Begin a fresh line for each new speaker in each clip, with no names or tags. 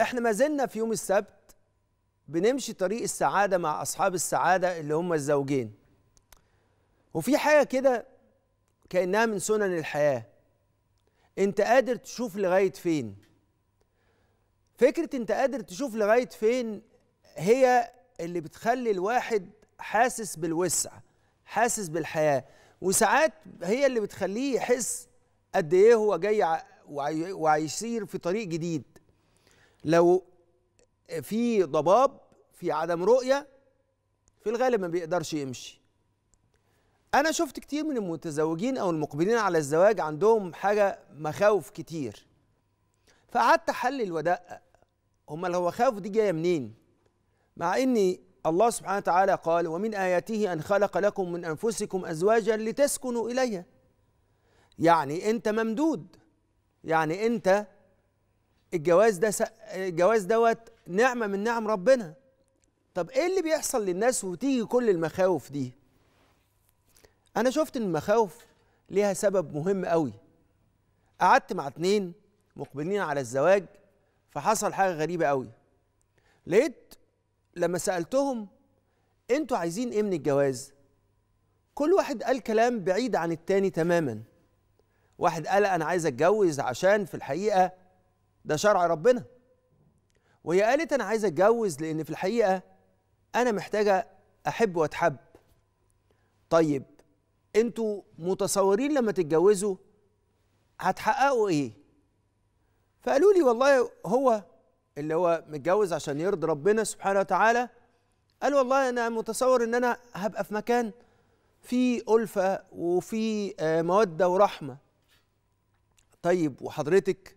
احنا ما زلنا في يوم السبت بنمشي طريق السعادة مع أصحاب السعادة اللي هم الزوجين وفي حاجة كده كأنها من سنن الحياة أنت قادر تشوف لغاية فين فكرة أنت قادر تشوف لغاية فين هي اللي بتخلي الواحد حاسس بالوسع حاسس بالحياة وساعات هي اللي بتخليه يحس قد إيه هو جاي وهيسير في طريق جديد لو في ضباب في عدم رؤية في الغالب ما بيقدرش يمشي أنا شفت كتير من المتزوجين أو المقبلين على الزواج عندهم حاجة مخاوف كتير فقعدت أحلل وأدقق هما المخاوف دي جاية منين؟ مع إني الله سبحانه وتعالى قال ومن آياته أن خلق لكم من أنفسكم أزواجا لتسكنوا إليها يعني أنت ممدود يعني أنت الجواز ده س... الجواز دوت نعمه من نعم ربنا طب ايه اللي بيحصل للناس وتيجي كل المخاوف دي انا شفت ان المخاوف ليها سبب مهم قوي قعدت مع اتنين مقبلين على الزواج فحصل حاجه غريبه قوي لقيت لما سالتهم انتوا عايزين ايه من الجواز كل واحد قال كلام بعيد عن التاني تماما واحد قال انا عايز اتجوز عشان في الحقيقه ده شرع ربنا وهي قالت انا عايزه اتجوز لان في الحقيقه انا محتاجه احب واتحب طيب انتوا متصورين لما تتجوزوا هتحققوا ايه فقالوا لي والله هو اللي هو متجوز عشان يرضي ربنا سبحانه وتعالى قال والله انا متصور ان انا هبقى في مكان فيه ألفة وفي آه، مودة ورحمة طيب وحضرتك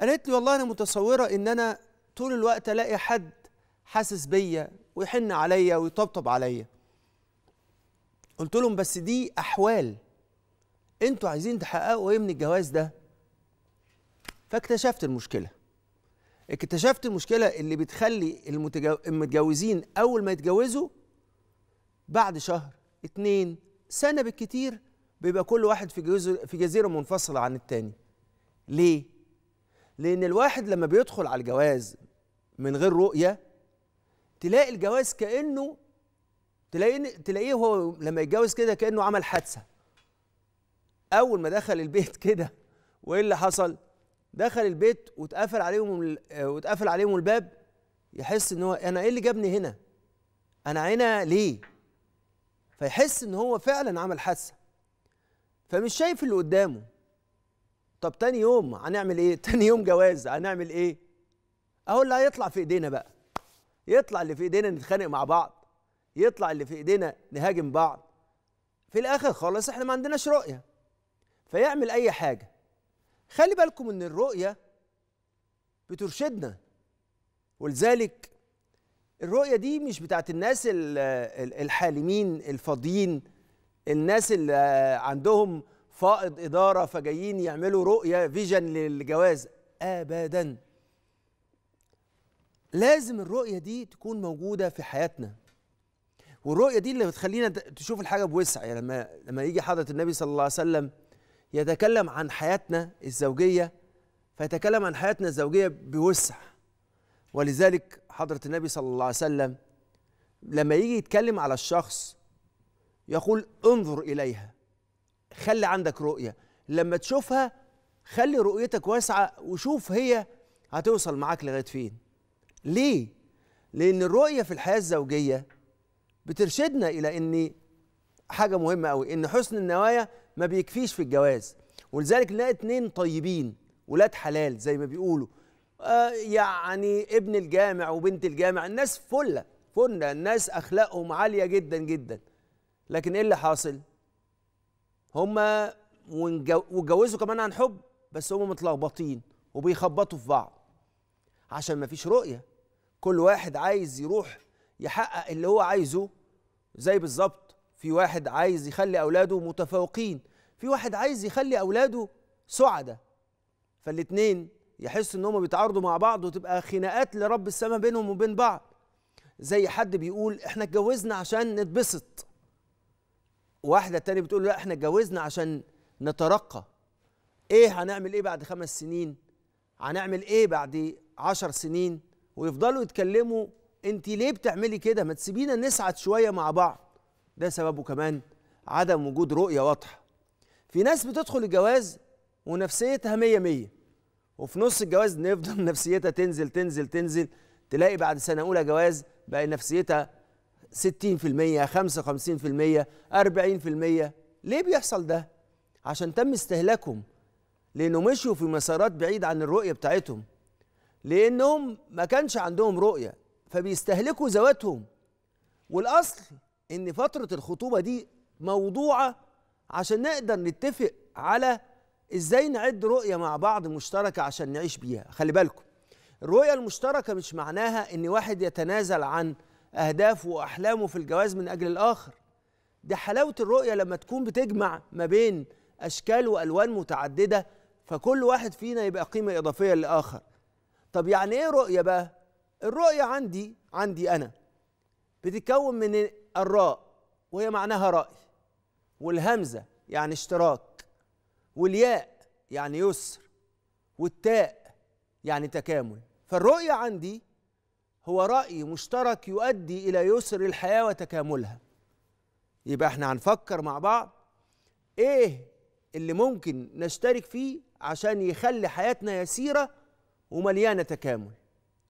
قالت لي والله انا متصوره ان انا طول الوقت الاقي حد حاسس بيا ويحن عليا ويطبطب عليا قلت لهم بس دي احوال انتوا عايزين تحققوا ايه من الجواز ده فاكتشفت المشكله اكتشفت المشكله اللي بتخلي المتجوزين اول ما يتجوزوا بعد شهر اتنين سنه بالكتير بيبقى كل واحد في جزيره منفصله عن التاني ليه لأن الواحد لما بيدخل على الجواز من غير رؤية تلاقي الجواز كأنه تلاقيه تلاقيه هو لما يتجوز كده كأنه عمل حادثة أول ما دخل البيت كده وإيه اللي حصل؟ دخل البيت واتقفل عليهم آه، واتقفل عليهم الباب يحس ان هو انا ايه اللي جابني هنا؟ انا هنا ليه؟ فيحس ان هو فعلا عمل حادثه فمش شايف اللي قدامه طب تاني يوم هنعمل ايه تاني يوم جواز هنعمل ايه اهو اللي هيطلع في ايدينا بقى يطلع اللي في ايدينا نتخانق مع بعض يطلع اللي في ايدينا نهاجم بعض في الاخر خالص احنا ما عندناش رؤيه فيعمل اي حاجه خلي بالكم ان الرؤيه بترشدنا ولذلك الرؤيه دي مش بتاعت الناس الحالمين الفاضيين الناس اللي عندهم فائض اداره فجايين يعملوا رؤيه فيجن للجواز ابدا لازم الرؤيه دي تكون موجوده في حياتنا والرؤيه دي اللي بتخلينا تشوف الحاجه بوسع يعني لما لما يجي حضره النبي صلى الله عليه وسلم يتكلم عن حياتنا الزوجيه فيتكلم عن حياتنا الزوجيه بوسع ولذلك حضره النبي صلى الله عليه وسلم لما يجي يتكلم على الشخص يقول انظر اليها خلي عندك رؤية لما تشوفها خلي رؤيتك واسعة وشوف هي هتوصل معاك لغاية فين ليه؟ لأن الرؤية في الحياة الزوجية بترشدنا إلى أن حاجة مهمة أوي إن حسن النوايا ما بيكفيش في الجواز ولذلك نلاقي اتنين طيبين ولاد حلال زي ما بيقولوا آه يعني ابن الجامع وبنت الجامع الناس فله فله الناس اخلاقهم عاليه جدا جدا لكن ايه اللي حاصل؟ هما واتجوزوا كمان عن حب بس هما متلخبطين وبيخبطوا في بعض عشان مفيش رؤية كل واحد عايز يروح يحقق اللي هو عايزه زي بالظبط في واحد عايز يخلي أولاده متفوقين في واحد عايز يخلي أولاده سعدة فالاتنين يحسوا ان هما بيتعارضوا مع بعض وتبقى خناقات لرب السماء بينهم وبين بعض زي حد بيقول احنا اتجوزنا عشان نتبسط واحده تانية بتقول لا احنا اتجوزنا عشان نترقى ايه هنعمل ايه بعد خمس سنين هنعمل ايه بعد عشر سنين ويفضلوا يتكلموا انت ليه بتعملي كده ما تسيبينا نسعد شويه مع بعض ده سببه كمان عدم وجود رؤيه واضحه في ناس بتدخل الجواز ونفسيتها مية مية وفي نص الجواز نفضل نفسيتها تنزل تنزل تنزل تلاقي بعد سنة أولى جواز بقى نفسيتها 60% 55% 40% ليه بيحصل ده؟ عشان تم استهلاكهم لأنه مشوا في مسارات بعيد عن الرؤية بتاعتهم لأنهم ما كانش عندهم رؤية فبيستهلكوا ذواتهم والأصل إن فترة الخطوبة دي موضوعة عشان نقدر نتفق على إزاي نعد رؤية مع بعض مشتركة عشان نعيش بيها خلي بالكم الرؤية المشتركة مش معناها إن واحد يتنازل عن أهدافه وأحلامه في الجواز من أجل الآخر دي حلاوة الرؤية لما تكون بتجمع ما بين أشكال وألوان متعددة فكل واحد فينا يبقى قيمة إضافية للآخر طب يعني إيه رؤية بقى؟ الرؤية عندي عندي أنا بتتكون من الراء وهي معناها رأي والهمزة يعني اشتراك والياء يعني يسر والتاء يعني تكامل فالرؤية عندي هو رأي مشترك يؤدي إلى يسر الحياة وتكاملها يبقى احنا هنفكر مع بعض ايه اللي ممكن نشترك فيه عشان يخلي حياتنا يسيرة ومليانة تكامل